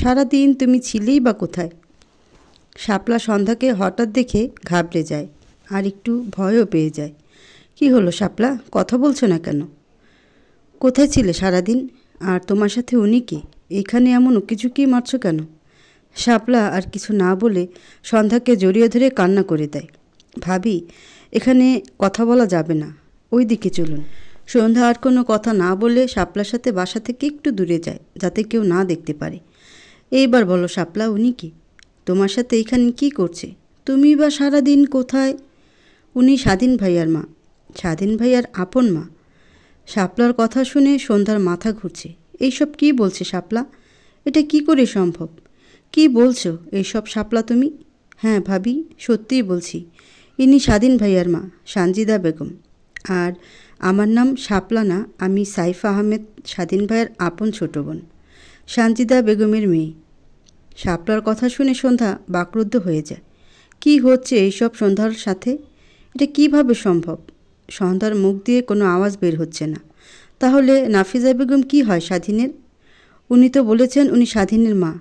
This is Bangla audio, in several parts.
সারাদিন তুমি ছিলেই বা কোথায় শাপলা সন্ধ্যাকে হঠাৎ দেখে ঘাবড়ে যায় আর একটু ভয়ও পেয়ে যায় কি হলো শাপলা কথা বলছো না কেন কোথায় ছিলে সারাদিন আর তোমার সাথে উনি কি এখানে এমন কি মারছো কেন শাপলা আর কিছু না বলে সন্ধ্যাকে জড়িয়ে ধরে কান্না করে দেয় ভাবি এখানে কথা বলা যাবে না ওই দিকে চলুন সন্ধ্যা আর কোনো কথা না বলে শাপলার সাথে বাসা থেকে একটু দূরে যায় যাতে কেউ না দেখতে পারে এইবার বলো সাপলা উনি কি তোমার সাথে এইখানে কি করছে তুমি বা সারা দিন কোথায় উনি স্বাধীন ভাইয়ার মা স্বাধীন ভাইয়ার আপন মা শাপলার কথা শুনে সন্ধ্যার মাথা ঘুরছে এইসব কি বলছে শাপলা এটা কি করে সম্ভব কি বলছো এইসব শাপলা তুমি হ্যাঁ ভাবি সত্যিই বলছি ইনি স্বাধীন ভাইয়ার মা সানজিদা বেগম আর আমার নাম শাপলা না আমি সাইফ আহমেদ স্বাধীন ভাইয়ের আপন ছোট বোন সানজিদা বেগমের মেয়ে শাপলার কথা শুনে সন্ধ্যা বাকরুদ্ধ হয়ে যায় কি হচ্ছে এইসব সন্ধ্যার সাথে এটা কিভাবে সম্ভব সন্ধ্যার মুখ দিয়ে কোনো আওয়াজ বের হচ্ছে না তাহলে নাফিজা বেগম কি হয় স্বাধীনের উনি তো বলেছেন উনি স্বাধীনের মা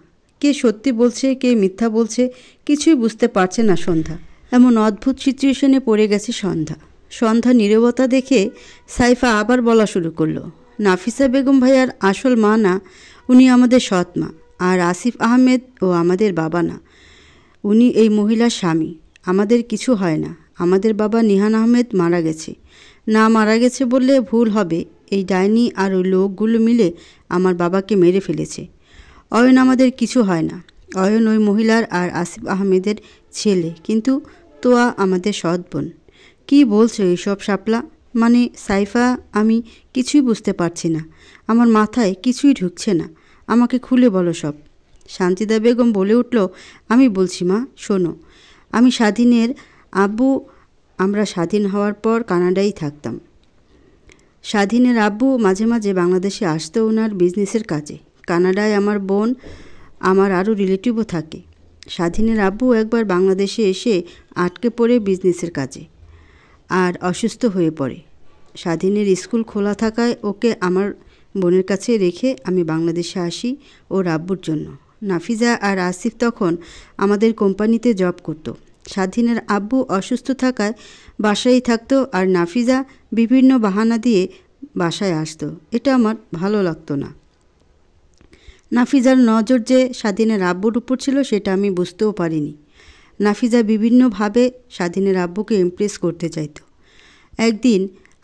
কে সত্যি বলছে কে মিথ্যা বলছে কিছুই বুঝতে পারছে না সন্ধ্যা এমন অদ্ভুত সিচুয়েশনে পড়ে গেছে সন্ধ্যা সন্ধ্যা নিরবতা দেখে সাইফা আবার বলা শুরু করলো নাফিসা বেগম ভাইয়ার আসল মা না উনি আমাদের সৎ মা আর আসিফ আহমেদ ও আমাদের বাবা না উনি এই মহিলার স্বামী আমাদের কিছু হয় না আমাদের বাবা নিহান আহমেদ মারা গেছে না মারা গেছে বললে ভুল হবে এই ডাইনি আর ওই লোকগুলো মিলে আমার বাবাকে মেরে ফেলেছে অয়ন আমাদের কিছু হয় না অয়ন ওই মহিলার আর আসিফ আহমেদের ছেলে কিন্তু তোয়া আমাদের সৎ বোন কী বলছো এইসব শাপলা মানে সাইফা আমি কিছুই বুঝতে পারছি না আমার মাথায় কিছুই ঢুকছে না আমাকে খুলে বলো সব শান্তিদা বেগম বলে উঠল আমি বলছি মা শোনো আমি স্বাধীনের আব্বু আমরা স্বাধীন হওয়ার পর কানাডাই থাকতাম স্বাধীনের আব্বু মাঝে মাঝে বাংলাদেশে আসতো ওনার বিজনেসের কাজে কানাডায় আমার বোন আমার আরও রিলেটিভও থাকে স্বাধীনের আব্বু একবার বাংলাদেশে এসে আটকে পড়ে বিজনেসের কাজে আর অসুস্থ হয়ে পড়ে স্বাধীনের স্কুল খোলা থাকায় ওকে আমার বোনের কাছে রেখে আমি বাংলাদেশে আসি ও রাব্বুর জন্য নাফিজা আর আসিফ তখন আমাদের কোম্পানিতে জব করত স্বাধীনের আব্বু অসুস্থ থাকায় বাসায় থাকতো আর নাফিজা বিভিন্ন বাহানা দিয়ে বাসায় আসতো এটা আমার ভালো লাগতো না নাফিজার নজর যে স্বাধীনের আব্বুর উপর ছিল সেটা আমি বুঝতেও পারিনি নাফিজা বিভিন্নভাবে স্বাধীনের আব্বুকে ইমপ্রেস করতে চাইত একদিন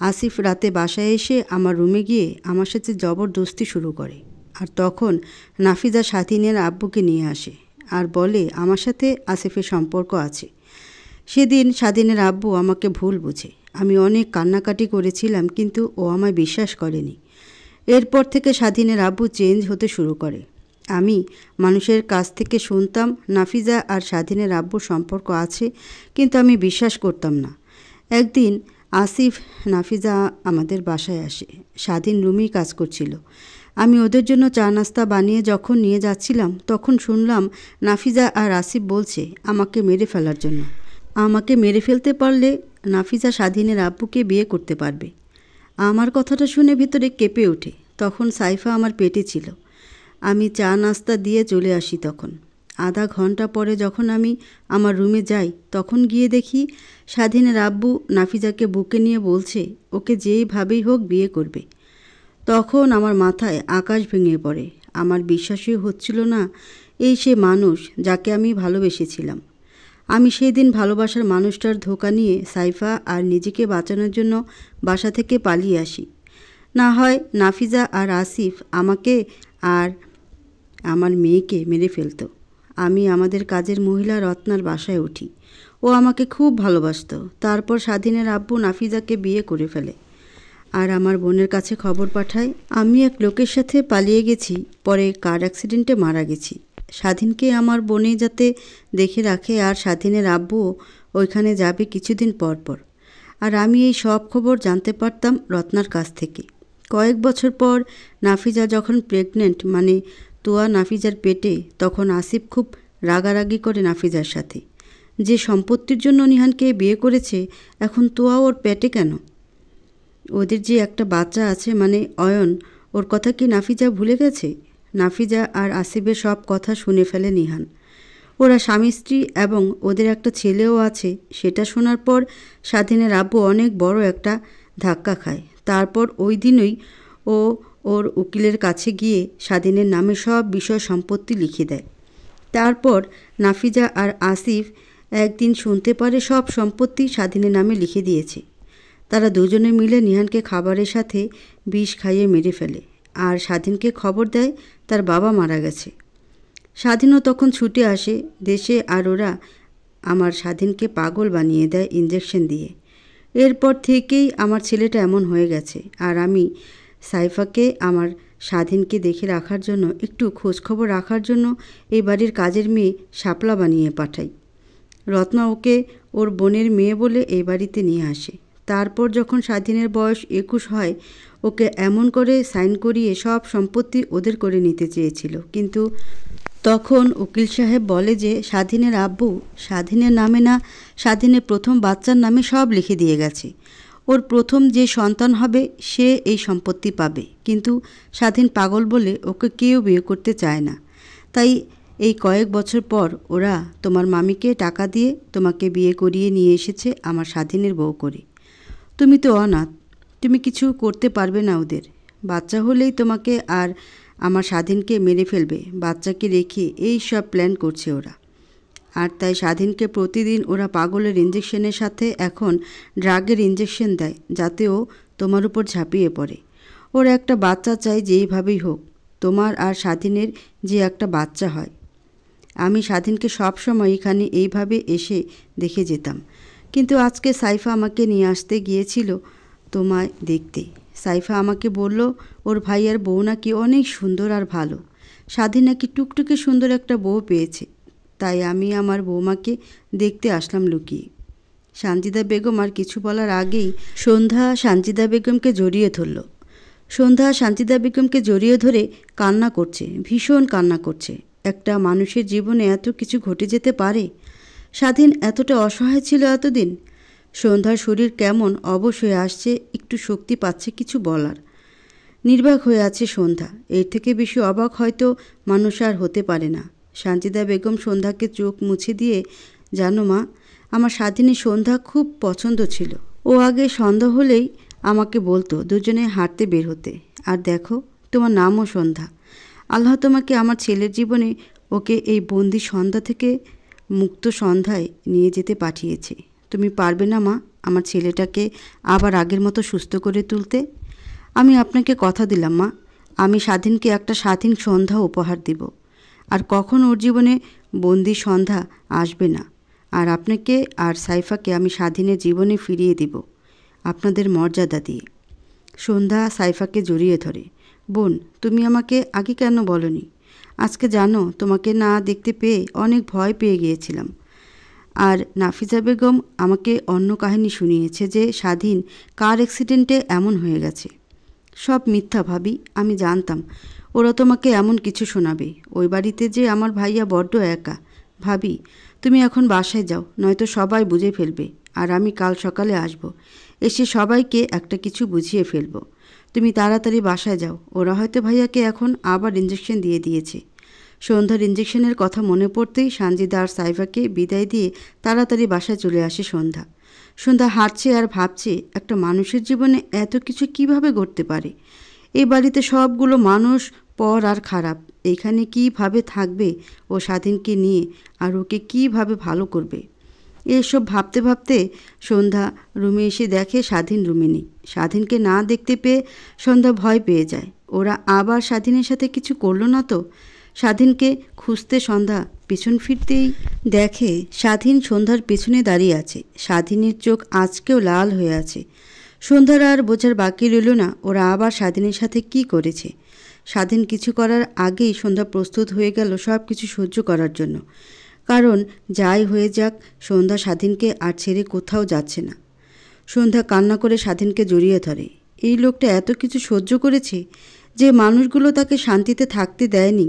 আসিফ রাতে বাসায় এসে আমার রুমে গিয়ে আমার সাথে জবরদস্তি শুরু করে আর তখন নাফিজা সাথিনের আব্বুকে নিয়ে আসে আর বলে আমার সাথে আসিফের সম্পর্ক আছে সেদিন স্বাধীনের আব্বু আমাকে ভুল বুঝে আমি অনেক কান্নাকাটি করেছিলাম কিন্তু ও আমায় বিশ্বাস করেনি এরপর থেকে স্বাধীনের আব্বু চেঞ্জ হতে শুরু করে আমি মানুষের কাছ থেকে শুনতাম নাফিজা আর স্বাধীনের আব্বুর সম্পর্ক আছে কিন্তু আমি বিশ্বাস করতাম না একদিন আসিফ নাফিজা আমাদের বাসায় আসে স্বাধীন রুমেই কাজ করছিল আমি ওদের জন্য চা নাস্তা বানিয়ে যখন নিয়ে যাচ্ছিলাম তখন শুনলাম নাফিজা আর আসিফ বলছে আমাকে মেরে ফেলার জন্য আমাকে মেরে ফেলতে পারলে নাফিজা স্বাধীনের আব্বুকে বিয়ে করতে পারবে আমার কথাটা শুনে ভিতরে কেঁপে ওঠে তখন সাইফা আমার পেটে ছিল আমি চা নাস্তা দিয়ে চলে আসি তখন আধা ঘন্টা পরে যখন আমি আমার রুমে যাই তখন গিয়ে দেখি স্বাধীনের আব্বু নাফিজাকে বুকে নিয়ে বলছে ওকে যেইভাবেই হোক বিয়ে করবে তখন আমার মাথায় আকাশ ভেঙে পড়ে আমার বিশ্বাসই হচ্ছিল না এই সে মানুষ যাকে আমি ভালোবেসেছিলাম আমি সেই দিন ভালোবাসার মানুষটার ধোকা নিয়ে সাইফা আর নিজেকে বাঁচানোর জন্য বাসা থেকে পালিয়ে আসি না হয় নাফিজা আর আসিফ আমাকে আর আমার মেয়েকে মেরে ফেলতো আমি আমাদের কাজের মহিলা রত্নার বাসায় উঠি ও আমাকে খুব ভালোবাসত তারপর স্বাধীনের আব্বু নাফিজাকে বিয়ে করে ফেলে আর আমার বোনের কাছে খবর পাঠায় আমি এক লোকের সাথে পালিয়ে গেছি পরে কার অ্যাক্সিডেন্টে মারা গেছি স্বাধীনকে আমার বোনে যাতে দেখে রাখে আর স্বাধীনের আব্বুও ওইখানে যাবে কিছুদিন পর পর আর আমি এই সব খবর জানতে পারতাম রত্নার কাছ থেকে কয়েক বছর পর নাফিজা যখন প্রেগনেন্ট মানে তোয়া নাফিজার পেটে তখন আসিফ খুব রাগারাগি করে নাফিজার সাথে যে সম্পত্তির জন্য নিহানকে বিয়ে করেছে এখন তোয়া ওর পেটে কেন ওদের যে একটা বাচ্চা আছে মানে অয়ন ওর কথা কি নাফিজা ভুলে গেছে নাফিজা আর আসিফের সব কথা শুনে ফেলে নিহান ওরা স্বামী স্ত্রী এবং ওদের একটা ছেলেও আছে সেটা শোনার পর স্বাধীনের আব্বু অনেক বড় একটা ধাক্কা খায় তারপর ওই দিনই ও ওর উকিলের কাছে গিয়ে স্বাধীনের নামে সব বিষয় সম্পত্তি লিখে দেয় তারপর নাফিজা আর আসিফ একদিন শুনতে পারে সব সম্পত্তি স্বাধীনের নামে লিখে দিয়েছে তারা দুজনে মিলে নিহানকে খাবারের সাথে বিষ খাইয়ে মেরে ফেলে আর স্বাধীনকে খবর দেয় তার বাবা মারা গেছে স্বাধীনও তখন ছুটে আসে দেশে আর ওরা আমার স্বাধীনকে পাগল বানিয়ে দেয় ইঞ্জেকশন দিয়ে এরপর থেকেই আমার ছেলেটা এমন হয়ে গেছে আর আমি সাইফাকে আমার স্বাধীনকে দেখে রাখার জন্য একটু খোঁজখবর রাখার জন্য এই বাড়ির কাজের মেয়ে শাপলা বানিয়ে পাঠাই রত্না ওকে ওর বোনের মেয়ে বলে এই বাড়িতে নিয়ে আসে তারপর যখন স্বাধীনের বয়স একুশ হয় ওকে এমন করে সাইন করিয়ে সব সম্পত্তি ওদের করে নিতে চেয়েছিল কিন্তু তখন উকিল সাহেব বলে যে স্বাধীনের আব্বু স্বাধীনের নামে না স্বাধীনের প্রথম বাচ্চার নামে সব লিখে দিয়ে গেছে ওর প্রথম যে সন্তান হবে সে এই সম্পত্তি পাবে কিন্তু স্বাধীন পাগল বলে ওকে কেউ বিয়ে করতে চায় না তাই এই কয়েক বছর পর ওরা তোমার মামিকে টাকা দিয়ে তোমাকে বিয়ে করিয়ে নিয়ে এসেছে আমার স্বাধীনের বউ করে তুমি তো অনাথ তুমি কিছু করতে পারবে না ওদের বাচ্চা হলেই তোমাকে আর আমার স্বাধীনকে মেরে ফেলবে বাচ্চাকে রেখে এই সব প্ল্যান করছে ওরা আর তাই স্বাধীনকে প্রতিদিন ওরা পাগলের ইঞ্জেকশনের সাথে এখন ড্রাগের ইঞ্জেকশন দেয় যাতে ও তোমার উপর ঝাঁপিয়ে পড়ে ওর একটা বাচ্চা চাই যেইভাবেই হোক তোমার আর স্বাধীনের যে একটা বাচ্চা হয় আমি স্বাধীনকে সবসময় এখানে এইভাবে এসে দেখে যেতাম কিন্তু আজকে সাইফা আমাকে নিয়ে আসতে গিয়েছিল তোমায় দেখতে সাইফা আমাকে বলল ওর ভাইয়ার বউ নাকি অনেক সুন্দর আর ভালো স্বাধীন নাকি টুকটুকে সুন্দর একটা বউ পেয়েছে তাই আমি আমার বৌমাকে দেখতে আসলাম লুকিয়ে সানজিদা বেগম আর কিছু বলার আগেই সন্ধ্যা সানজিদা বেগমকে জড়িয়ে ধরল সন্ধ্যা সানজিদা বেগমকে জড়িয়ে ধরে কান্না করছে ভীষণ কান্না করছে একটা মানুষের জীবনে এত কিছু ঘটে যেতে পারে স্বাধীন এতটা অসহায় ছিল এতদিন সন্ধ্যার শরীর কেমন অবশ্যই আসছে একটু শক্তি পাচ্ছে কিছু বলার নির্বাক হয়ে আছে সন্ধ্যা এর থেকে বেশি অবাক হয়তো মানুষ আর হতে পারে না সানজিদা বেগম সন্ধ্যাকে চোখ মুছে দিয়ে জানো মা আমার স্বাধীনী সন্ধ্যা খুব পছন্দ ছিল ও আগে সন্ধ্যা হলেই আমাকে বলতো দুজনে হাঁটতে বের হতে আর দেখো তোমার নামও সন্ধ্যা আল্লাহ তোমাকে আমার ছেলের জীবনে ওকে এই বন্দি সন্ধ্যা থেকে মুক্ত সন্ধ্যায় নিয়ে যেতে পাঠিয়েছে তুমি পারবে না মা আমার ছেলেটাকে আবার আগের মতো সুস্থ করে তুলতে আমি আপনাকে কথা দিলাম মা আমি স্বাধীনকে একটা স্বাধীন সন্ধ্যা উপহার দিব আর কখন ওর জীবনে বন্দি সন্ধ্যা আসবে না আর আপনাকে আর সাইফাকে আমি স্বাধীনের জীবনে ফিরিয়ে দিব আপনাদের মর্যাদা দিয়ে সন্ধ্যা সাইফাকে জড়িয়ে ধরে বোন তুমি আমাকে আগে কেন বলনি আজকে জানো তোমাকে না দেখতে পেয়ে অনেক ভয় পেয়ে গিয়েছিলাম আর নাফিজা বেগম আমাকে অন্য কাহিনী শুনিয়েছে যে স্বাধীন কার অ্যাক্সিডেন্টে এমন হয়ে গেছে সব মিথ্যা ভাবি আমি জানতাম ওরা তোমাকে এমন কিছু শোনাবে ওই বাড়িতে যে আমার ভাইয়া বড্ড একা ভাবি তুমি এখন বাসায় যাও নয়তো সবাই বুঝে ফেলবে আর আমি কাল সকালে আসব। এসে সবাইকে একটা কিছু বুঝিয়ে ফেলবো তুমি তাড়াতাড়ি বাসায় যাও ওরা হয়তো ভাইয়াকে এখন আবার ইঞ্জেকশন দিয়ে দিয়েছে সন্ধ্যার ইঞ্জেকশনের কথা মনে পড়তেই সানজিদা আর সাইফাকে বিদায় দিয়ে তাড়াতাড়ি বাসায় চলে আসে সন্ধ্যা সন্ধ্যা হাঁটছে আর ভাবছে একটা মানুষের জীবনে এত কিছু কিভাবে ঘটতে পারে এই বাড়িতে সবগুলো মানুষ পর আর খারাপ এইখানে কিভাবে থাকবে ও স্বাধীনকে নিয়ে আর ওকে কিভাবে ভালো করবে এসব ভাবতে ভাবতে সন্ধ্যা রুমে এসে দেখে স্বাধীন রুমে নেই স্বাধীনকে না দেখতে পেয়ে সন্ধ্যা ভয় পেয়ে যায় ওরা আবার স্বাধীনের সাথে কিছু করলো না তো স্বাধীনকে খুঁজতে সন্ধ্যা পিছন ফিরতেই দেখে স্বাধীন সন্ধ্যার পিছনে দাঁড়িয়ে আছে স্বাধীনের চোখ আজকেও লাল হয়ে আছে সন্ধ্যার আর বোঝার বাকি রইল না ওরা আবার স্বাধীনের সাথে কি করেছে স্বাধীন কিছু করার আগেই সন্ধ্যা প্রস্তুত হয়ে গেল সব কিছু সহ্য করার জন্য কারণ যাই হয়ে যাক সন্ধ্যা স্বাধীনকে আর ছেড়ে কোথাও যাচ্ছে না সন্ধ্যা কান্না করে স্বাধীনকে জড়িয়ে ধরে এই লোকটা এত কিছু সহ্য করেছে যে মানুষগুলো তাকে শান্তিতে থাকতে দেয়নি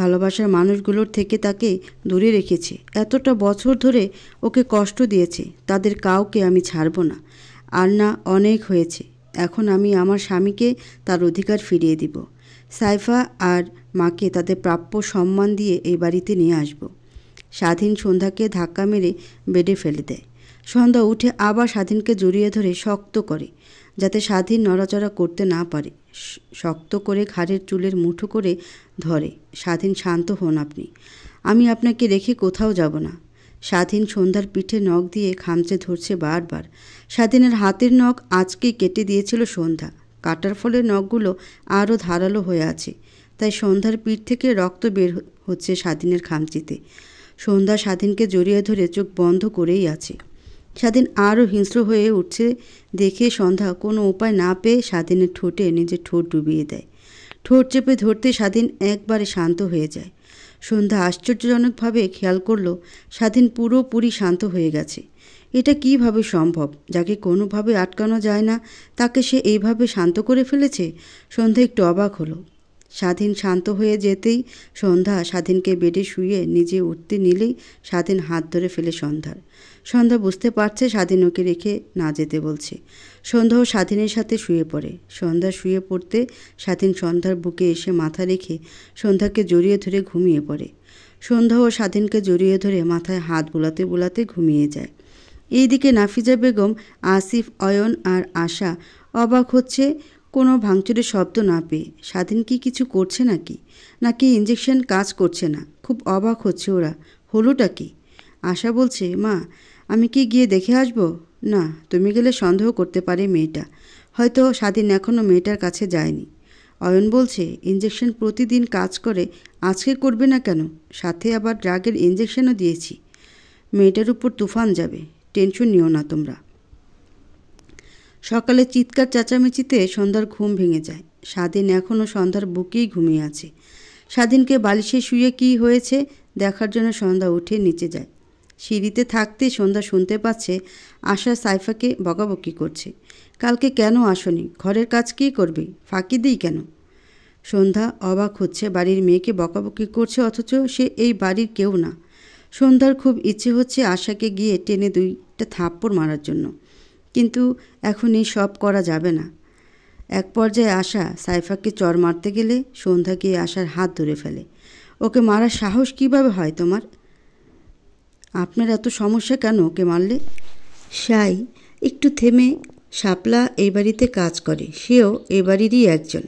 ভালোবাসার মানুষগুলোর থেকে তাকে দূরে রেখেছে এতটা বছর ধরে ওকে কষ্ট দিয়েছে তাদের কাউকে আমি ছাড়ব না আর না অনেক হয়েছে এখন আমি আমার স্বামীকে তার অধিকার ফিরিয়ে দিব সাইফা আর মাকে তাদের প্রাপ্য সম্মান দিয়ে এই বাড়িতে নিয়ে আসব স্বাধীন সন্ধ্যাকে ধাক্কা মেরে বেডে ফেলে দেয় সন্ধ্যা উঠে আবার স্বাধীনকে জড়িয়ে ধরে শক্ত করে যাতে স্বাধীন নড়াচড়া করতে না পারে শক্ত করে ঘাড়ের চুলের মুঠো করে ধরে স্বাধীন শান্ত হন আপনি আমি আপনাকে রেখে কোথাও যাব না স্বাধীন সন্ধ্যার পিঠে নখ দিয়ে খামচে ধরছে বারবার স্বাধীনের হাতের নখ আজকে কেটে দিয়েছিল সন্ধ্যা কাটার ফলে নখগুলো আরও ধারালো হয়ে আছে তাই সন্ধ্যার পিঠ থেকে রক্ত বের হচ্ছে স্বাধীনের খামচিতে সন্ধ্যা স্বাধীনকে জড়িয়ে ধরে চোখ বন্ধ করেই আছে স্বাধীন আরও হিংস্র হয়ে উঠছে দেখে সন্ধ্যা কোনো উপায় না পেয়ে স্বাধীনের ঠোঁটে নিজের ঠোঁট ডুবিয়ে দেয় ঠোঁট চেপে ধরতে স্বাধীন একবারে শান্ত হয়ে যায় সন্ধ্যা আশ্চর্যজনকভাবে খেয়াল করল স্বাধীন পুরোপুরি শান্ত হয়ে গেছে এটা কিভাবে সম্ভব যাকে কোনোভাবে আটকানো যায় না তাকে সে এইভাবে শান্ত করে ফেলেছে সন্ধ্যা একটু অবাক হলো স্বাধীন শান্ত হয়ে যেতেই সন্ধ্যা স্বাধীনকে বেডে শুয়ে নিজে উঠতে নিলেই স্বাধীন হাত ধরে ফেলে সন্ধ্যার সন্ধ্যা বুঝতে পারছে স্বাধীন ওকে রেখে না যেতে বলছে সন্ধ্যাও স্বাধীনের সাথে শুয়ে পড়ে সন্ধ্যা শুয়ে পড়তে স্বাধীন সন্ধ্যার বুকে এসে মাথা রেখে সন্ধ্যাকে জড়িয়ে ধরে ঘুমিয়ে পড়ে সন্ধ্যা ও স্বাধীনকে জড়িয়ে ধরে মাথায় হাত বোলাতে বোলাতে ঘুমিয়ে যায় এইদিকে নাফিজা বেগম আসিফ অয়ন আর আশা অবাক হচ্ছে কোনো ভাঙচুরের শব্দ না পেয়ে স্বাধীন কি কিছু করছে নাকি নাকি ইঞ্জেকশন কাজ করছে না খুব অবাক হচ্ছে ওরা হলোটা কি আশা বলছে মা আমি কি গিয়ে দেখে আসবো না তুমি গেলে সন্দেহ করতে পারে মেয়েটা হয়তো স্বাধীন এখনও মেয়েটার কাছে যায়নি অয়ন বলছে ইঞ্জেকশন প্রতিদিন কাজ করে আজকে করবে না কেন সাথে আবার ড্রাগের ইঞ্জেকশনও দিয়েছি মেয়েটার উপর তুফান যাবে টেনশন নিও না তোমরা সকালে চিৎকার চেঁচামেচিতে সন্ধ্যার ঘুম ভেঙে যায় স্বাধীন এখনও সন্ধ্যার বুকেই ঘুমিয়ে আছে স্বাধীনকে বালিশে শুয়ে কি হয়েছে দেখার জন্য সন্ধ্যা উঠে নিচে যায় সিঁড়িতে থাকতে সন্ধ্যা শুনতে পাচ্ছে আশা সাইফাকে বকাবকি করছে কালকে কেন আসনি ঘরের কাজ কী করবে ফাঁকি দিই কেন সন্ধ্যা অবাক হচ্ছে বাড়ির মেয়েকে বকাবকি করছে অথচ সে এই বাড়ির কেউ না সন্ধ্যার খুব ইচ্ছে হচ্ছে আশাকে গিয়ে টেনে দুইটা থাপ্পড় মারার জন্য কিন্তু এখন এই সব করা যাবে না এক পর্যায়ে আশা সাইফাকে চর মারতে গেলে সন্ধ্যা গিয়ে আশার হাত ধরে ফেলে ওকে মারার সাহস কিভাবে হয় তোমার আপনার এত সমস্যা কেন ওকে মারলে সাই একটু থেমে শাপলা এই বাড়িতে কাজ করে সেও এ বাড়িরই একজন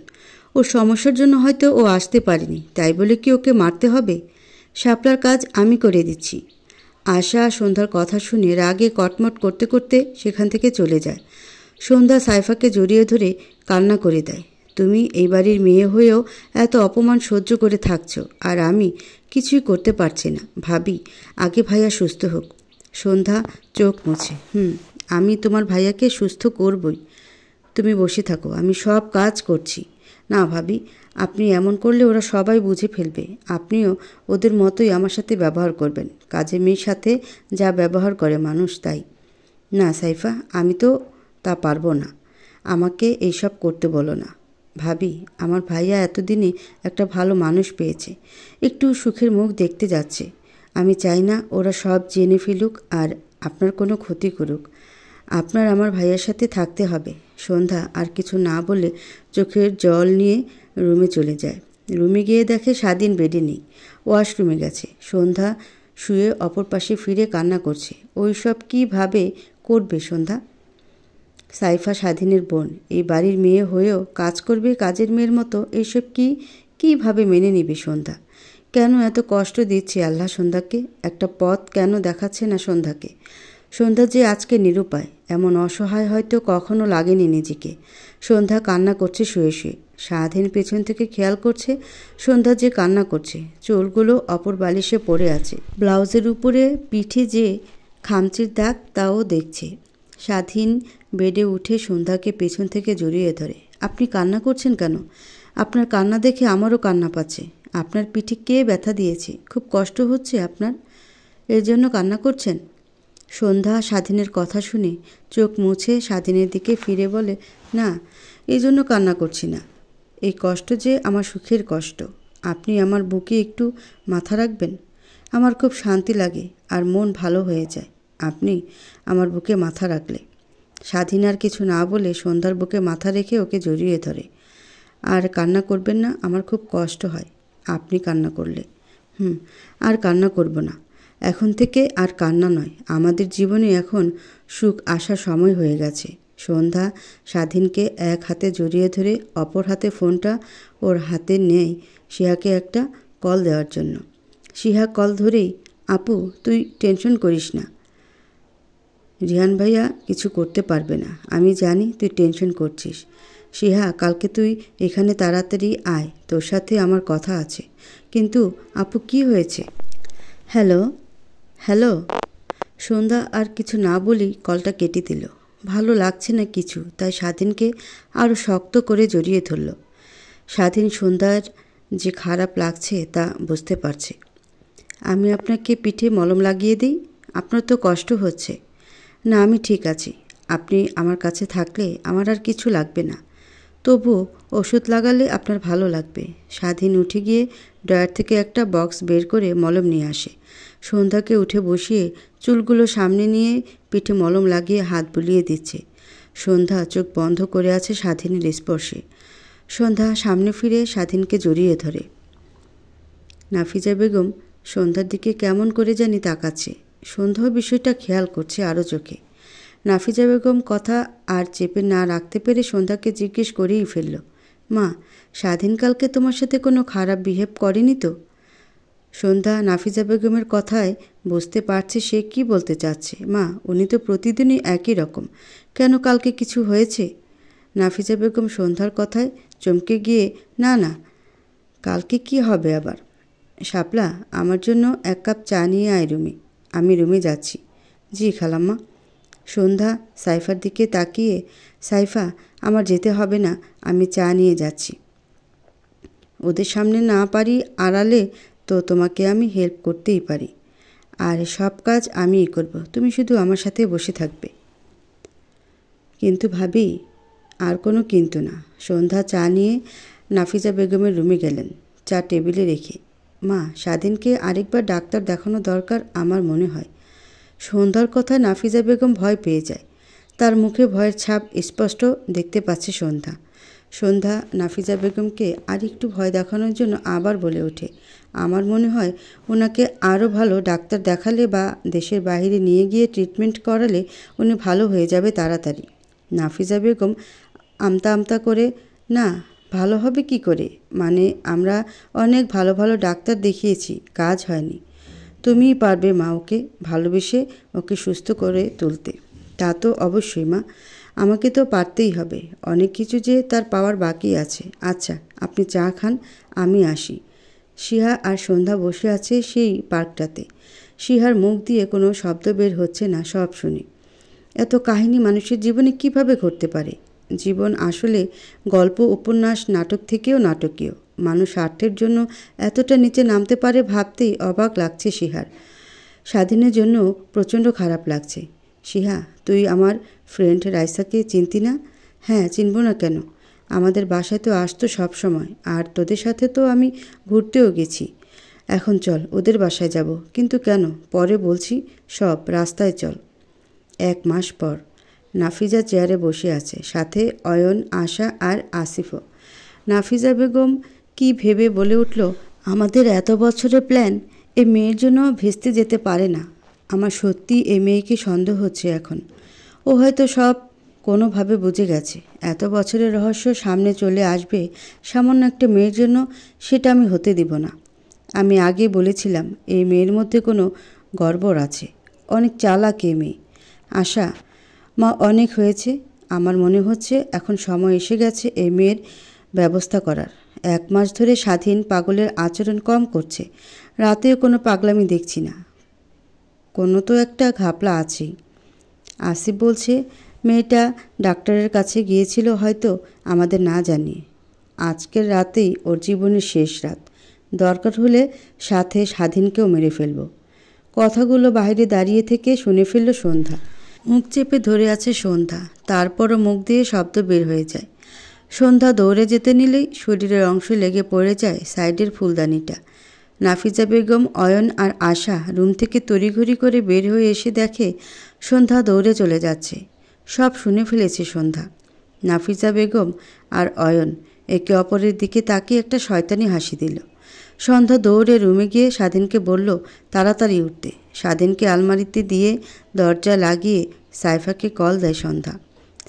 ওর সমস্যার জন্য হয়তো ও আসতে পারেনি তাই বলে কি ওকে মারতে হবে শাপলার কাজ আমি করে দিচ্ছি আশা সন্ধ্যার কথা শুনে রাগে কটমট করতে করতে সেখান থেকে চলে যায় সন্ধ্যা সাইফাকে জড়িয়ে ধরে কান্না করে দেয় তুমি এই বাড়ির মেয়ে হয়েও এত অপমান সহ্য করে থাকছো আর আমি কিছুই করতে পারছি না ভাবি আগে ভাইয়া সুস্থ হোক সন্ধ্যা চোখ মুছে হুম আমি তোমার ভাইয়াকে সুস্থ করবই তুমি বসে থাকো আমি সব কাজ করছি না ভাবি আপনি এমন করলে ওরা সবাই বুঝে ফেলবে আপনিও ওদের মতোই আমার সাথে ব্যবহার করবেন কাজে মেয়ের সাথে যা ব্যবহার করে মানুষ তাই না সাইফা আমি তো তা পারবো না আমাকে এইসব করতে বলো না ভাবি আমার ভাইয়া এতদিনে একটা ভালো মানুষ পেয়েছে একটু সুখের মুখ দেখতে যাচ্ছে আমি চাই না ওরা সব জেনে ফেলুক আর আপনার কোনো ক্ষতি করুক আপনার আমার ভাইয়ার সাথে থাকতে হবে সন্ধ্যা আর কিছু না বলে চোখের জল নিয়ে রুমে চলে যায় রুমে গিয়ে দেখে স্বাধীন বেডে নেই ওয়াশরুমে গেছে সন্ধ্যা শুয়ে অপর পাশে ফিরে কান্না করছে ওই সব কীভাবে করবে সন্ধ্যা সাইফা স্বাধীনের বোন এই বাড়ির মেয়ে হয়েও কাজ করবে কাজের মেয়ের মতো এইসব কি কীভাবে মেনে নিবে সন্ধ্যা কেন এত কষ্ট দিচ্ছে আল্লাহ সন্ধ্যাকে একটা পথ কেন দেখাচ্ছে না সন্ধ্যাকে সন্ধ্যা যে আজকে নিরুপায় এমন অসহায় হয়তো কখনো লাগেনি নিজেকে সন্ধ্যা কান্না করছে শুয়ে শুয়ে স্বাধীন পেছন থেকে খেয়াল করছে সন্ধ্যা যে কান্না করছে চুলগুলো অপর বালিশে পড়ে আছে ব্লাউজের উপরে পিঠে যে খামচির দাগ তাও দেখছে স্বাধীন বেডে উঠে সন্ধ্যাকে পেছন থেকে জড়িয়ে ধরে আপনি কান্না করছেন কেন আপনার কান্না দেখে আমারও কান্না পাচ্ছে আপনার পিঠে কে ব্যথা দিয়েছে খুব কষ্ট হচ্ছে আপনার এর জন্য কান্না করছেন সন্ধ্যা স্বাধীনের কথা শুনে চোখ মুছে স্বাধীনের দিকে ফিরে বলে না এই জন্য কান্না করছি না এই কষ্ট যে আমার সুখের কষ্ট আপনি আমার বুকে একটু মাথা রাখবেন আমার খুব শান্তি লাগে আর মন ভালো হয়ে যায় আপনি আমার বুকে মাথা রাখলে স্বাধীন আর কিছু না বলে সন্ধ্যার বুকে মাথা রেখে ওকে জড়িয়ে ধরে আর কান্না করবেন না আমার খুব কষ্ট হয় আপনি কান্না করলে হুম আর কান্না করব না এখন থেকে আর কান্না নয় আমাদের জীবনে এখন সুখ আসার সময় হয়ে গেছে সন্ধ্যা স্বাধীনকে এক হাতে জড়িয়ে ধরে অপর হাতে ফোনটা ওর হাতে নেয় শিহাকে একটা কল দেওয়ার জন্য শিহা কল ধরেই আপু তুই টেনশন করিস না রিহান ভাইয়া কিছু করতে পারবে না আমি জানি তুই টেনশন করছিস শিহা কালকে তুই এখানে তাড়াতাড়ি আয় তোর সাথে আমার কথা আছে কিন্তু আপু কি হয়েছে হ্যালো হ্যালো সন্ধ্যা আর কিছু না বলেই কলটা কেটে দিল ভালো লাগছে না কিছু তাই স্বাধীনকে আরও শক্ত করে জড়িয়ে ধরল স্বাধীন সন্ধ্যার যে খারাপ লাগছে তা বুঝতে পারছে আমি আপনাকে পিঠে মলম লাগিয়ে দিই আপনার তো কষ্ট হচ্ছে না আমি ঠিক আছি আপনি আমার কাছে থাকলে আমার আর কিছু লাগবে না তবুও ওষুধ লাগালে আপনার ভালো লাগবে স্বাধীন উঠে গিয়ে ড্রয়ার থেকে একটা বক্স বের করে মলম নিয়ে আসে সন্ধ্যাকে উঠে বসিয়ে চুলগুলো সামনে নিয়ে পিঠে মলম লাগিয়ে হাত বুলিয়ে দিচ্ছে সন্ধ্যা চোখ বন্ধ করে আছে স্বাধীনের স্পর্শে সন্ধ্যা সামনে ফিরে স্বাধীনকে জড়িয়ে ধরে নাফিজা বেগম সন্ধ্যার দিকে কেমন করে জানি তাকাচ্ছে সন্ধ্যা বিষয়টা খেয়াল করছে আরও চোখে নাফিজা বেগম কথা আর চেপে না রাখতে পেরে সন্ধ্যাকে জিজ্ঞেস করেই ফেলল মা স্বাধীনকালকে তোমার সাথে কোনো খারাপ বিহেভ করেনি তো সন্ধ্যা নাফিজা বেগমের কথায় বুঝতে পারছে সে কি বলতে চাচ্ছে মা উনি তো প্রতিদিনই একই রকম কেন কালকে কিছু হয়েছে নাফিজা বেগম সন্ধ্যার কথায় চমকে গিয়ে না না কালকে কি হবে আবার শাপলা আমার জন্য এক কাপ চা নিয়ে আয় রুমি আমি রুমে যাচ্ছি জি খালাম্মা সন্ধ্যা সাইফার দিকে তাকিয়ে সাইফা আমার যেতে হবে না আমি চা নিয়ে যাচ্ছি ওদের সামনে না পারি আড়ালে তো তোমাকে আমি হেল্প করতেই পারি আর সব কাজ আমিই করব তুমি শুধু আমার সাথে বসে থাকবে কিন্তু ভাবি আর কোনো কিন্তু না সন্ধ্যা চা নিয়ে নাফিজা বেগমের রুমে গেলেন চা টেবিলে রেখে মা স্বাধীনকে আরেকবার ডাক্তার দেখানো দরকার আমার মনে হয় সন্ধ্যার কথা নাফিজা বেগম ভয় পেয়ে যায় তার মুখে ভয়ের ছাপ স্পষ্ট দেখতে পাচ্ছে সন্ধ্যা সন্ধ্যা নাফিজা বেগমকে আর একটু ভয় দেখানোর জন্য আবার বলে ওঠে আমার মনে হয় ওনাকে আরও ভালো ডাক্তার দেখালে বা দেশের বাহিরে নিয়ে গিয়ে ট্রিটমেন্ট করালে উনি ভালো হয়ে যাবে তাড়াতাড়ি নাফিজা বেগম আমতা আমতা করে না ভালো হবে কি করে মানে আমরা অনেক ভালো ভালো ডাক্তার দেখিয়েছি কাজ হয়নি তুমিই পারবে মা ওকে ভালোবেসে ওকে সুস্থ করে তুলতে তা তো অবশ্যই মা আমাকে তো পারতেই হবে অনেক কিছু যে তার পাওয়ার বাকি আছে আচ্ছা আপনি চা খান আমি আসি শিহা আর সন্ধ্যা বসে আছে সেই পার্কটাতে শিহার মুখ দিয়ে কোনো শব্দ বের হচ্ছে না সব শুনে এত কাহিনী মানুষের জীবনে কিভাবে ঘটতে পারে জীবন আসলে গল্প উপন্যাস নাটক থেকেও নাটকীয় মানুষ স্বার্থের জন্য এতটা নিচে নামতে পারে ভাবতেই অবাক লাগছে শিহার স্বাধীনের জন্য প্রচণ্ড খারাপ লাগছে শিহা তুই আমার ফ্রেন্ড রাইসাকে চিনতি না হ্যাঁ চিনব না কেন আমাদের বাসায় তো আসতো সব সময় আর তোদের সাথে তো আমি ঘুরতেও গেছি এখন চল ওদের বাসায় যাব কিন্তু কেন পরে বলছি সব রাস্তায় চল এক মাস পর নাফিজা চেয়ারে বসে আছে সাথে অয়ন আশা আর আসিফও নাফিজা বেগম কি ভেবে বলে উঠল আমাদের এত বছরের প্ল্যান এ মেয়ের জন্য ভেস্তে যেতে পারে না আমার সত্যি এ মেয়েকে সন্দেহ হচ্ছে এখন ও হয়তো সব কোনোভাবে বুঝে গেছে এত বছরের রহস্য সামনে চলে আসবে সামান্য একটা মেয়ের জন্য সেটা আমি হতে দিব না আমি আগে বলেছিলাম এই মেয়ের মধ্যে কোনো গর্বর আছে অনেক চালাক এ মেয়ে আশা মা অনেক হয়েছে আমার মনে হচ্ছে এখন সময় এসে গেছে এই মেয়ের ব্যবস্থা করার এক মাস ধরে স্বাধীন পাগলের আচরণ কম করছে রাতেও কোনো পাগলামি দেখছি না কোনো তো একটা ঘাপলা আছেই আসিফ বলছে মেয়েটা ডাক্তারের কাছে গিয়েছিল হয়তো আমাদের না জানিয়ে আজকের রাতেই ওর জীবনের শেষ রাত দরকার হলে সাথে স্বাধীনকেও মেরে ফেলব কথাগুলো বাইরে দাঁড়িয়ে থেকে শুনে ফেলল সন্ধ্যা মুখ চেপে ধরে আছে সন্ধ্যা তারপরও মুখ দিয়ে শব্দ বের হয়ে যায় সন্ধ্যা দৌড়ে যেতে নিলেই শরীরের অংশ লেগে পড়ে যায় সাইডের ফুলদানিটা নাফিজা বেগম অয়ন আর আশা রুম থেকে তড়িঘড়ি করে বের হয়ে এসে দেখে সন্ধ্যা দৌড়ে চলে যাচ্ছে সব শুনে ফেলেছে সন্ধ্যা নাফিজা বেগম আর অয়ন একে অপরের দিকে তাকিয়ে একটা শয়তানি হাসি দিল সন্ধ্যা দৌড়ে রুমে গিয়ে স্বাধীনকে বলল তাড়াতাড়ি উঠতে স্বাধীনকে আলমারিতে দিয়ে দরজা লাগিয়ে সাইফাকে কল দেয় সন্ধ্যা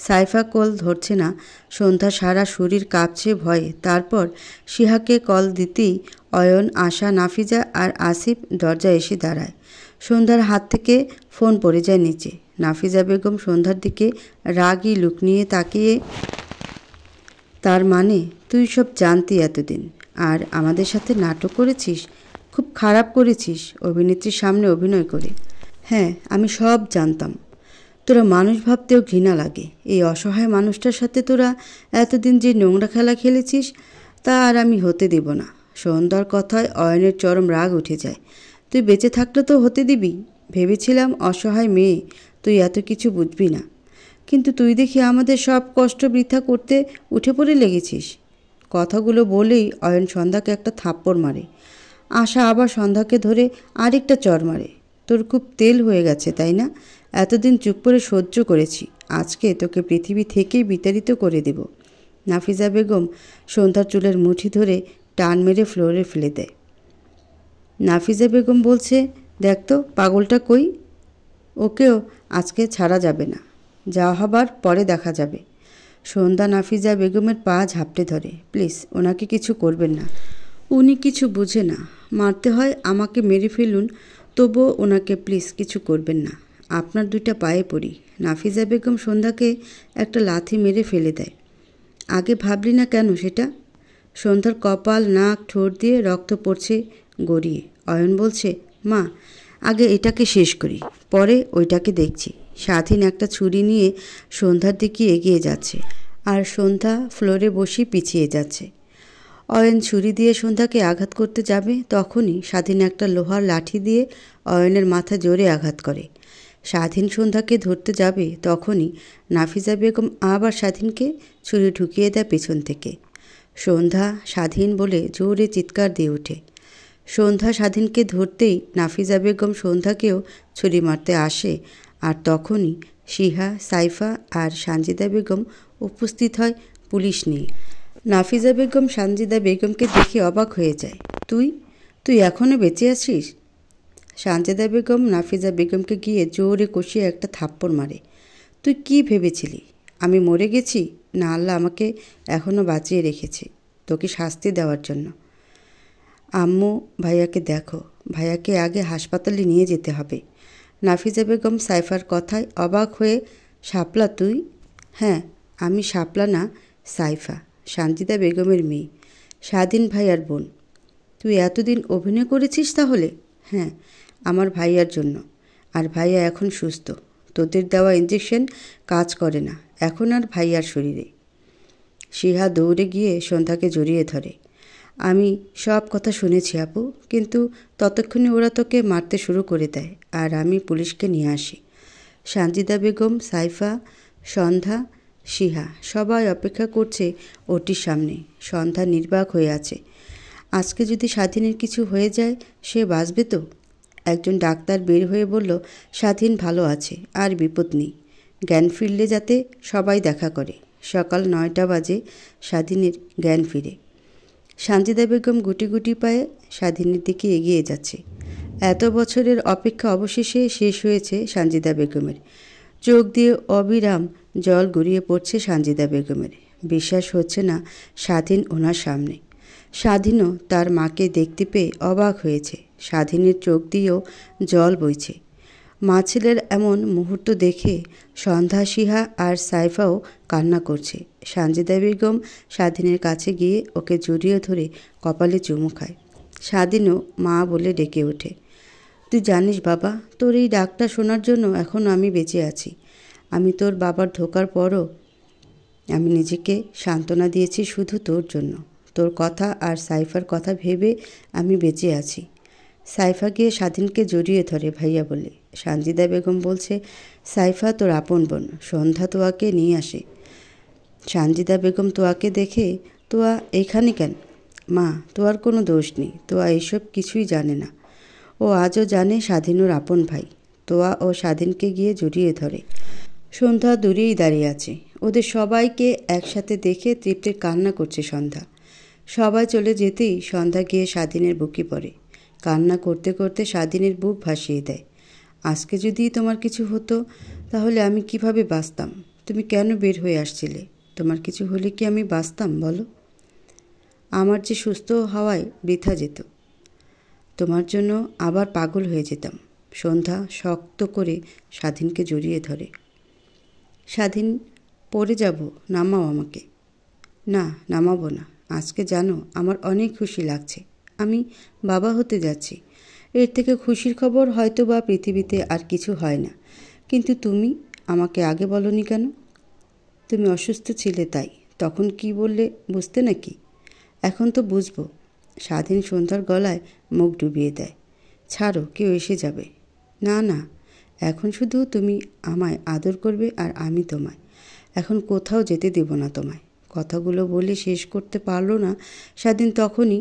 সাইফা কল ধরছে না সন্ধ্যা সারা শরীর কাঁপছে ভয়ে তারপর সিহাকে কল দিতেই অয়ন আশা নাফিজা আর আসিফ দরজা এসে দাঁড়ায় সন্ধ্যার হাত থেকে ফোন পড়ে যায় নিচে নাফিজা বেগম সন্ধ্যার দিকে রাগি লুক নিয়ে তাকিয়ে তার মানে তুই সব জানতি এতদিন আর আমাদের সাথে নাটক করেছিস খুব খারাপ করেছিস অভিনেত্রীর সামনে অভিনয় করে হ্যাঁ আমি সব জানতাম তোরা মানুষ ভাবতেও ঘৃণা লাগে এই অসহায় মানুষটার সাথে তোরা এতদিন যে নোংরা খেলা খেলেছিস তা আর আমি হতে দেব না সন্ধ্যার কথায় অয়নের চরম রাগ উঠে যায় তুই বেঁচে থাকলে তো হতে দিবি ভেবেছিলাম অসহায় মেয়ে তুই এত কিছু বুঝবি না কিন্তু তুই দেখি আমাদের সব কষ্ট বৃথা করতে উঠে পড়ে লেগেছিস কথাগুলো বলেই অয়ন সন্ধ্যাকে একটা থাপ্পড় মারে আশা আবার সন্ধ্যাকে ধরে আরেকটা চর মারে তোর খুব তেল হয়ে গেছে তাই না এতদিন চুপ করে সহ্য করেছি আজকে তোকে পৃথিবী থেকেই বিতাড়িত করে দেব নাফিজা বেগম সন্ধ্যার চুলের মুঠি ধরে টান মেরে ফ্লোরে ফেলে দেয় নাফিজা বেগম বলছে দেখ তো পাগলটা কই ওকেও আজকে ছাড়া যাবে না যা হবার পরে দেখা যাবে সন্ধ্যা নাফিজা বেগমের পা ঝাপটে ধরে প্লিজ ওনাকে কিছু করবেন না উনি কিছু বুঝে না মারতে হয় আমাকে মেরে ফেলুন তবুও ওনাকে প্লিজ কিছু করবেন না আপনার দুইটা পায়ে পড়ি নাফিজা বেগম সন্ধ্যাকে একটা লাথি মেরে ফেলে দেয় আগে ভাবলি না কেন সেটা সন্ধ্যার কপাল নাক ঠোঁট দিয়ে রক্ত পড়ছে গড়িয়ে অয়ন বলছে মা আগে এটাকে শেষ করি পরে ওইটাকে দেখছি স্বাধীন একটা ছুরি নিয়ে সন্ধ্যার দিকে এগিয়ে যাচ্ছে আর সন্ধ্যা ফ্লোরে বসে পিছিয়ে যাচ্ছে অয়ন ছুরি দিয়ে সন্ধ্যাকে আঘাত করতে যাবে তখনই স্বাধীন একটা লোহার লাঠি দিয়ে অয়নের মাথা জোরে আঘাত করে স্বাধীন সন্ধ্যাকে ধরতে যাবে তখনই নাফিজা বেগম আবার স্বাধীনকে ছুরি ঢুকিয়ে দেয় পেছন থেকে সন্ধ্যা স্বাধীন বলে জোরে চিৎকার দিয়ে ওঠে সন্ধ্যা স্বাধীনকে ধরতেই নাফিজা বেগম সন্ধ্যাকেও ছুরি মারতে আসে আর তখনই শিহা সাইফা আর সানজিদা বেগম উপস্থিত হয় পুলিশ নিয়ে নাফিজা বেগম সানজিদা বেগমকে দেখে অবাক হয়ে যায় তুই তুই এখনও বেঁচে আছিস সানজিদা বেগম নাফিজা বেগমকে গিয়ে জোরে কষিয়ে একটা থাপ্পড় মারে তুই কি ভেবেছিলি আমি মরে গেছি না আল্লাহ আমাকে এখনও বাঁচিয়ে রেখেছে তোকে শাস্তি দেওয়ার জন্য আম্মু ভাইয়াকে দেখো ভাইয়াকে আগে হাসপাতালে নিয়ে যেতে হবে নাফিজা বেগম সাইফার কথায় অবাক হয়ে শাপলা তুই হ্যাঁ আমি শাপলা না সাইফা সানজিদা বেগমের মেয়ে স্বাধীন ভাইয়ার বোন তুই এতদিন অভিনয় করেছিস তাহলে হ্যাঁ আমার ভাইয়ার জন্য আর ভাইয়া এখন সুস্থ তোদের দেওয়া ইঞ্জেকশন কাজ করে না এখন আর ভাইয়ার শরীরে সিহা দৌড়ে গিয়ে সন্ধ্যাকে জড়িয়ে ধরে আমি সব কথা শুনেছি আপু কিন্তু ততক্ষণে ওরা তোকে মারতে শুরু করে দেয় আর আমি পুলিশকে নিয়ে আসি সানজিদা বেগম সাইফা সন্ধ্যা সিহা সবাই অপেক্ষা করছে ওটির সামনে সন্ধ্যা নির্বাক হয়ে আছে আজকে যদি স্বাধীনের কিছু হয়ে যায় সে বাঁচবে তো একজন ডাক্তার বের হয়ে বলল স্বাধীন ভালো আছে আর বিপদ নেই জ্ঞান ফিরলে যাতে সবাই দেখা করে সকাল নয়টা বাজে স্বাধীনের জ্ঞান ফিরে সানজিদা বেগম গুটি গুটি পায়ে স্বাধীনের দিকে এগিয়ে যাচ্ছে এত বছরের অপেক্ষা অবশেষে শেষ হয়েছে সানজিদা বেগমের চোখ দিয়ে অবিরাম জল গড়িয়ে পড়ছে সানজিদা বেগমের বিশ্বাস হচ্ছে না স্বাধীন ওনার সামনে স্বাধীনও তার মাকে দেখতে পেয়ে অবাক হয়েছে স্বাধীনের চোখ দিয়েও জল বইছে মা ছেলের এমন মুহূর্ত দেখে সন্ধ্যা সিহা আর সাইফাও কান্না করছে সানজিদা বেগম স্বাধীনের কাছে গিয়ে ওকে জড়িয়ে ধরে কপালে চুমু খায় স্বাধীনও মা বলে ডেকে ওঠে তুই জানিস বাবা তোর এই ডাকটা শোনার জন্য এখন আমি বেঁচে আছি আমি তোর বাবার ঢোকার পরও আমি নিজেকে সান্ত্বনা দিয়েছি শুধু তোর জন্য তোর কথা আর সাইফার কথা ভেবে আমি বেঁচে আছি সাইফা গিয়ে স্বাধীনকে জড়িয়ে ধরে ভাইয়া বলে সানজিদা বেগম বলছে সাইফা তোর আপন বোন সন্ধ্যা তোয়াকে নিয়ে আসে সানজিদা বেগম তোয়াকে দেখে তোয়া এখানে কেন মা তোয়ার কোনো দোষ নেই তোয়া এইসব কিছুই জানে না ও আজও জানে স্বাধীনর আপন ভাই তোয়া ও স্বাধীনকে গিয়ে জড়িয়ে ধরে সন্ধ্যা দূরেই দাঁড়িয়ে আছে ওদের সবাইকে একসাথে দেখে তৃপ্তির কান্না করছে সন্ধ্যা সবাই চলে যেতেই সন্ধ্যা গিয়ে স্বাধীনের বুকে পড়ে কান্না করতে করতে স্বাধীনের বুক ভাসিয়ে দেয় আজকে যদি তোমার কিছু হতো তাহলে আমি কিভাবে বাঁচতাম তুমি কেন বের হয়ে আসছিলে তোমার কিছু হলে কি আমি বাঁচতাম বলো আমার যে সুস্থ হওয়ায় বৃথা যেত তোমার জন্য আবার পাগল হয়ে যেতাম সন্ধ্যা শক্ত করে স্বাধীনকে জড়িয়ে ধরে স্বাধীন পড়ে যাব নামাও আমাকে না নামাবো না আজকে জানো আমার অনেক খুশি লাগছে আমি বাবা হতে যাচ্ছি এর থেকে খুশির খবর হয়তো বা পৃথিবীতে আর কিছু হয় না কিন্তু তুমি আমাকে আগে বলনি কেন তুমি অসুস্থ ছিলে তাই তখন কি বললে বুঝতে নাকি এখন তো বুঝবো স্বাধীন সন্ধ্যার গলায় মুখ ডুবিয়ে দেয় ছাড়ো কেউ এসে যাবে না না এখন শুধু তুমি আমায় আদর করবে আর আমি তোমায় এখন কোথাও যেতে দেব না তোমায় কথাগুলো বলে শেষ করতে পারল না স্বাধীন তখনই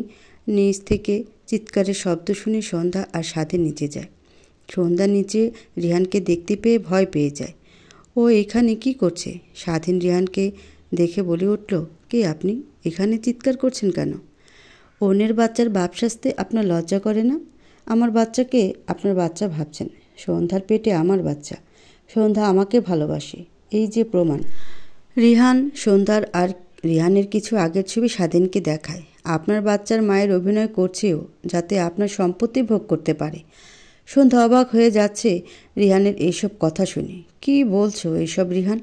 নিচ থেকে চিৎকারের শব্দ শুনে সন্ধ্যা আর সাথে নিচে যায় সন্ধ্যা নিচে রিহানকে দেখতে পেয়ে ভয় পেয়ে যায় ও এখানে কি করছে স্বাধীন রিহানকে দেখে বলে উঠল কে আপনি এখানে চিৎকার করছেন কেন অন্যের বাচ্চার বাপ সাজতে আপনার লজ্জা করে না আমার বাচ্চাকে আপনার বাচ্চা ভাবছেন সন্ধ্যার পেটে আমার বাচ্চা সন্ধ্যা আমাকে ভালোবাসে এই যে প্রমাণ রিহান সন্ধ্যার আর রিহানের কিছু আগের ছবি স্বাধীনকে দেখায় আপনার বাচ্চার মায়ের অভিনয় করছেও যাতে আপনার সম্পত্তি ভোগ করতে পারে সন্ধ্যা অবাক হয়ে যাচ্ছে রিহানের এইসব কথা শুনে কি বলছো এইসব রিহান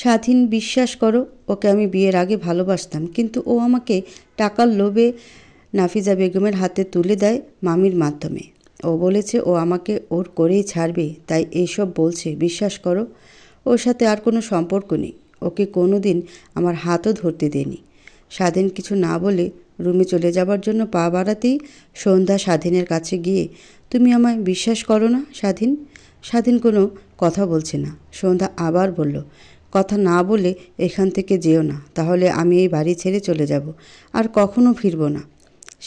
স্বাধীন বিশ্বাস করো ওকে আমি বিয়ের আগে ভালোবাসতাম কিন্তু ও আমাকে টাকার লোভে নাফিজা বেগমের হাতে তুলে দেয় মামির মাধ্যমে ও বলেছে ও আমাকে ওর করেই ছাড়বে তাই এইসব বলছে বিশ্বাস করো ওর সাথে আর কোনো সম্পর্ক নেই ওকে কোনো দিন আমার হাতও ধরতে দেনি স্বাধীন কিছু না বলে রুমে চলে যাবার জন্য পা বাড়াতেই সন্ধ্যা স্বাধীনের কাছে গিয়ে তুমি আমায় বিশ্বাস করো না স্বাধীন স্বাধীন কোনো কথা বলছে না সন্ধ্যা আবার বলল কথা না বলে এখান থেকে যেও না তাহলে আমি এই বাড়ি ছেড়ে চলে যাব আর কখনো ফিরব না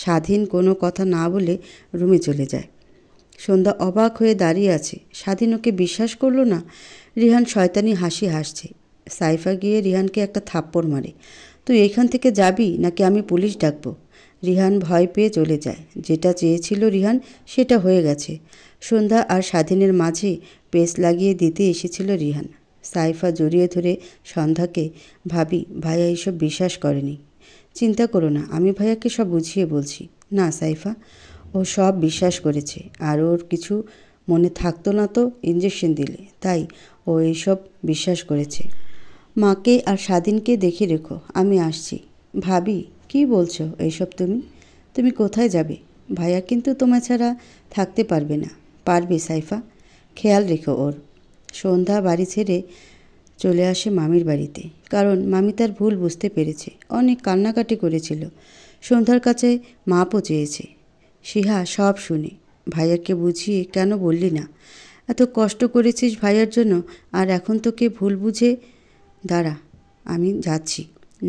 স্বাধীন কোনো কথা না বলে রুমে চলে যায় সন্ধ্যা অবাক হয়ে দাঁড়িয়ে আছে স্বাধীন ওকে বিশ্বাস করলো না রিহান শয়তানি হাসি হাসছে সাইফা গিয়ে রিহানকে একটা থাপ্পড় মারে তুই এখান থেকে যাবি নাকি আমি পুলিশ ডাকবো রিহান ভয় পেয়ে চলে যায় যেটা চেয়েছিল রিহান সেটা হয়ে গেছে সন্ধ্যা আর স্বাধীনের মাঝে পেস লাগিয়ে দিতে এসেছিল রিহান সাইফা জড়িয়ে ধরে সন্ধ্যাকে ভাবি ভাইয়া এসব বিশ্বাস করেনি চিন্তা করো না আমি ভাইয়াকে সব বুঝিয়ে বলছি না সাইফা ও সব বিশ্বাস করেছে আর ওর কিছু মনে থাকতো না তো ইঞ্জেকশন দিলে তাই ও এইসব বিশ্বাস করেছে মাকে আর স্বাধীনকে দেখে রেখো আমি আসছি ভাবি কি বলছো এইসব তুমি তুমি কোথায় যাবে ভাইয়া কিন্তু তোমার ছাড়া থাকতে পারবে না পারবে সাইফা খেয়াল রেখো ওর সন্ধ্যা বাড়ি ছেড়ে চলে আসে মামির বাড়িতে কারণ মামি তার ভুল বুঝতে পেরেছে অনেক কান্নাকাটি করেছিল সন্ধ্যার কাছে মাপও চেয়েছে সিহা সব শুনে ভাইয়াকে বুঝিয়ে কেন বললি না এত কষ্ট করেছিস ভাইয়ার জন্য আর এখন তোকে ভুল বুঝে দাঁড়া আমি যাচ্ছি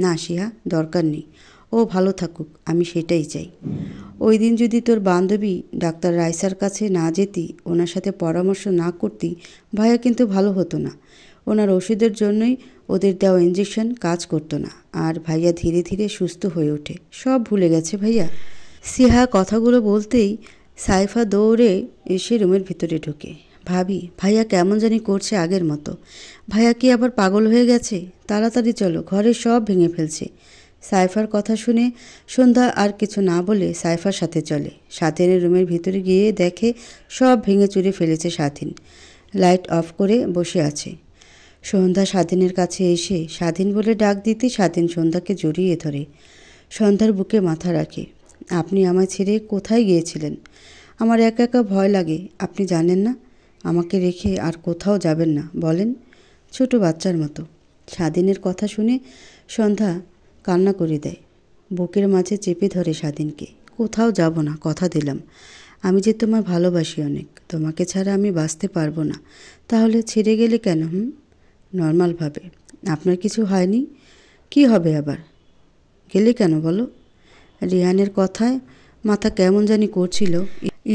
না শিয়া দরকার নেই ও ভালো থাকুক আমি সেটাই চাই ওই দিন যদি তোর বান্ধবী ডাক্তার রায়সার কাছে না যেতি ওনার সাথে পরামর্শ না করতি ভাইয়া কিন্তু ভালো হতো না ওনার ওষুধের জন্যই ওদের দেওয়া ইঞ্জেকশন কাজ করতো না আর ভাইয়া ধীরে ধীরে সুস্থ হয়ে ওঠে সব ভুলে গেছে ভাইয়া সিহা কথাগুলো বলতেই সাইফা দৌড়ে এসে রুমের ভিতরে ঢোকে ভাবি ভাইয়া কেমন জানি করছে আগের মতো ভাইয়া কি আবার পাগল হয়ে গেছে তাড়াতাড়ি চলো ঘরে সব ভেঙে ফেলছে সাইফার কথা শুনে সন্ধ্যা আর কিছু না বলে সাইফার সাথে চলে সাথিনের রুমের ভিতরে গিয়ে দেখে সব ভেঙে চুরে ফেলেছে স্বাধীন লাইট অফ করে বসে আছে সন্ধ্যা স্বাধীনের কাছে এসে স্বাধীন বলে ডাক দিতে স্বাধীন সন্ধ্যাকে জড়িয়ে ধরে সন্ধ্যার বুকে মাথা রাখে আপনি আমায় ছেড়ে কোথায় গিয়েছিলেন আমার একা একা ভয় লাগে আপনি জানেন না আমাকে রেখে আর কোথাও যাবেন না বলেন ছোট বাচ্চার মতো স্বাধীনের কথা শুনে সন্ধ্যা কান্না করে দেয় বুকের মাঝে চেপে ধরে স্বাধীনকে কোথাও যাব না কথা দিলাম আমি যে তোমার ভালোবাসি অনেক তোমাকে ছাড়া আমি বাঁচতে পারবো না তাহলে ছেড়ে গেলে কেন হুম নর্মালভাবে আপনার কিছু হয়নি কি হবে আবার গেলে কেন বলো রিহানের কথায় মাথা কেমন জানি করছিল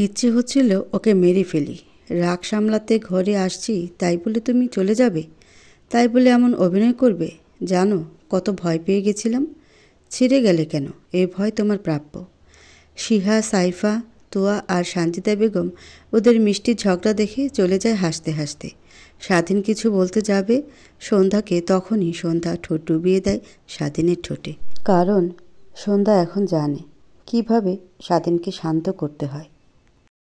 ইচ্ছে হচ্ছিল ওকে মেরে ফেলি রাগ সামলাতে ঘরে আসছি তাই বলে তুমি চলে যাবে তাই বলে এমন অভিনয় করবে জানো কত ভয় পেয়ে গেছিলাম ছিঁড়ে গেলে কেন এ ভয় তোমার প্রাপ্য শিহা সাইফা তোয়া আর শান্তিতা বেগম ওদের মিষ্টি ঝগড়া দেখে চলে যায় হাসতে হাসতে স্বাধীন কিছু বলতে যাবে সন্ধ্যাকে তখনই সন্ধ্যা ঠোঁট ডুবিয়ে দেয় স্বাধীনের ঠোঁটে কারণ সন্ধ্যা এখন জানে কিভাবে স্বাধীনকে শান্ত করতে হয়